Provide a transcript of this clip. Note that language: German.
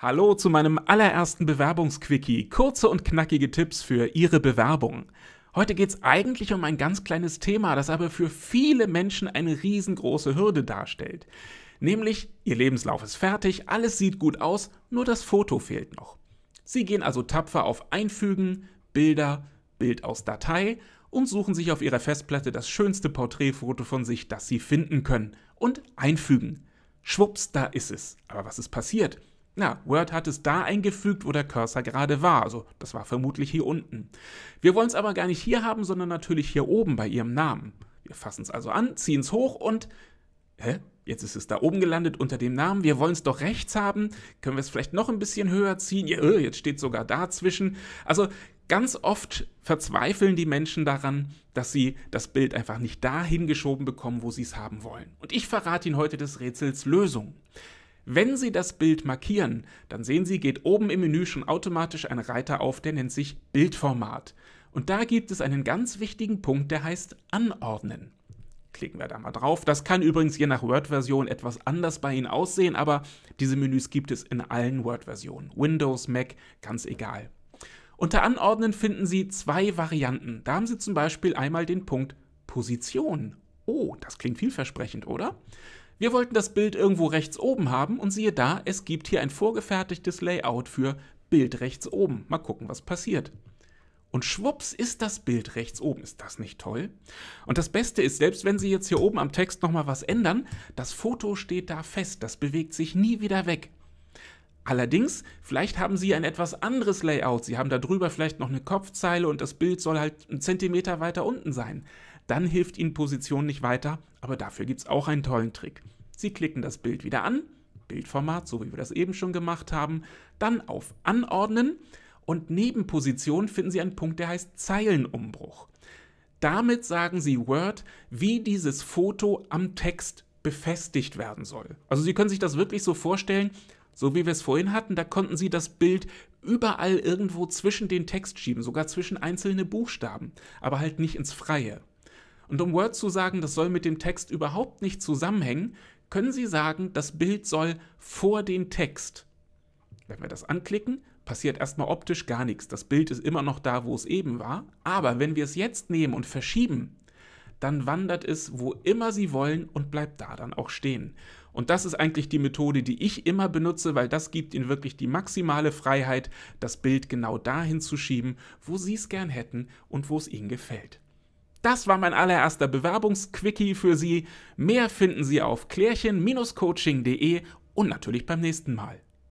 Hallo zu meinem allerersten Bewerbungsquickie. Kurze und knackige Tipps für Ihre Bewerbung. Heute geht es eigentlich um ein ganz kleines Thema, das aber für viele Menschen eine riesengroße Hürde darstellt. Nämlich, Ihr Lebenslauf ist fertig, alles sieht gut aus, nur das Foto fehlt noch. Sie gehen also tapfer auf Einfügen, Bilder, Bild aus Datei und suchen sich auf Ihrer Festplatte das schönste Porträtfoto von sich, das Sie finden können und einfügen. Schwupps, da ist es. Aber was ist passiert? Na, Word hat es da eingefügt, wo der Cursor gerade war. Also das war vermutlich hier unten. Wir wollen es aber gar nicht hier haben, sondern natürlich hier oben bei ihrem Namen. Wir fassen es also an, ziehen es hoch und... Hä? Jetzt ist es da oben gelandet unter dem Namen. Wir wollen es doch rechts haben. Können wir es vielleicht noch ein bisschen höher ziehen? Ja, äh, jetzt steht sogar dazwischen. Also ganz oft verzweifeln die Menschen daran, dass sie das Bild einfach nicht dahin geschoben bekommen, wo sie es haben wollen. Und ich verrate Ihnen heute des Rätsels Lösung. Wenn Sie das Bild markieren, dann sehen Sie, geht oben im Menü schon automatisch ein Reiter auf, der nennt sich Bildformat. Und da gibt es einen ganz wichtigen Punkt, der heißt Anordnen. Klicken wir da mal drauf. Das kann übrigens je nach Word-Version etwas anders bei Ihnen aussehen, aber diese Menüs gibt es in allen Word-Versionen. Windows, Mac, ganz egal. Unter Anordnen finden Sie zwei Varianten. Da haben Sie zum Beispiel einmal den Punkt Position. Oh, das klingt vielversprechend, oder? Wir wollten das Bild irgendwo rechts oben haben und siehe da, es gibt hier ein vorgefertigtes Layout für Bild rechts oben. Mal gucken, was passiert. Und schwupps ist das Bild rechts oben. Ist das nicht toll? Und das Beste ist, selbst wenn Sie jetzt hier oben am Text nochmal was ändern, das Foto steht da fest. Das bewegt sich nie wieder weg. Allerdings, vielleicht haben Sie ein etwas anderes Layout. Sie haben darüber vielleicht noch eine Kopfzeile und das Bild soll halt einen Zentimeter weiter unten sein. Dann hilft Ihnen Position nicht weiter, aber dafür gibt es auch einen tollen Trick. Sie klicken das Bild wieder an, Bildformat, so wie wir das eben schon gemacht haben, dann auf Anordnen und neben Position finden Sie einen Punkt, der heißt Zeilenumbruch. Damit sagen Sie Word, wie dieses Foto am Text befestigt werden soll. Also Sie können sich das wirklich so vorstellen, so wie wir es vorhin hatten, da konnten sie das Bild überall irgendwo zwischen den Text schieben, sogar zwischen einzelne Buchstaben, aber halt nicht ins Freie. Und um Word zu sagen, das soll mit dem Text überhaupt nicht zusammenhängen, können Sie sagen, das Bild soll vor den Text. Wenn wir das anklicken, passiert erstmal optisch gar nichts. Das Bild ist immer noch da, wo es eben war. Aber wenn wir es jetzt nehmen und verschieben, dann wandert es, wo immer Sie wollen und bleibt da dann auch stehen. Und das ist eigentlich die Methode, die ich immer benutze, weil das gibt ihnen wirklich die maximale Freiheit, das Bild genau dahin zu schieben, wo sie es gern hätten und wo es ihnen gefällt. Das war mein allererster Bewerbungsquickie für Sie. Mehr finden Sie auf klärchen-coaching.de und natürlich beim nächsten Mal.